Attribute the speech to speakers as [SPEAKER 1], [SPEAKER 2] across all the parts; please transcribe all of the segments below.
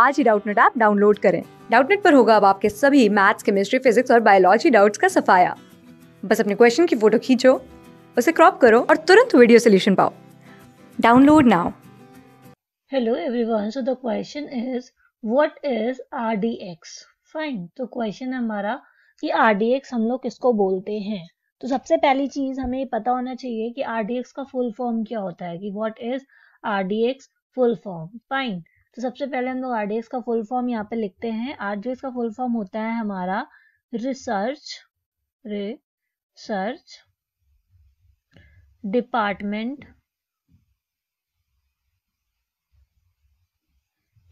[SPEAKER 1] आज ही Doubtnut app download करें डाउटनेट पर होगा अब आपके सभी मैथ्स केमिस्ट्री फिजिक्स और बायोलॉजी डाउट्स का सफाया बस अपने क्वेश्चन की फोटो खींचो उसे क्रॉप करो और तुरंत वीडियो सोल्यूशन पाओ download now
[SPEAKER 2] hello everyone so the question is what is RDX fine तो क्वेश्चन हमारा कि आरडीएक्स हम लोग किसको बोलते हैं तो सबसे पहली चीज हमें पता होना चाहिए कि आरडीएक्स का फुल फॉर्म क्या होता है कि what is RDX full form fine तो सबसे पहले हम लोग आर का फुल फॉर्म यहाँ पे लिखते हैं आर का फुल फॉर्म होता है हमारा research research department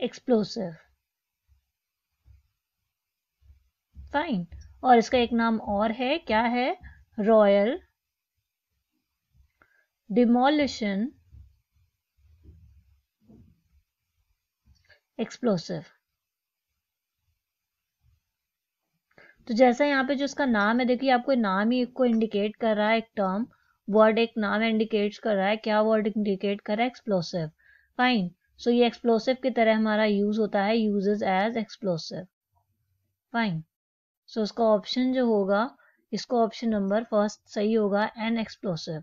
[SPEAKER 2] explosive fine और इसका एक नाम और है क्या है रॉयल डिमोलिशन एक्सप्लोसिव तो जैसा यहाँ पे जो इसका नाम है देखिए आपको नाम ही को इंडिकेट कर रहा है एक टर्म वर्ड एक नाम इंडिकेट कर रहा है क्या वर्ड इंडिकेट कर रहा है एक्सप्लोसिव फाइन सो ये एक्सप्लोसिव की तरह हमारा यूज होता है usages as explosive fine so इसका ऑप्शन जो होगा इसको ऑप्शन नंबर फर्स्ट सही होगा एन एक्सप्लोसिव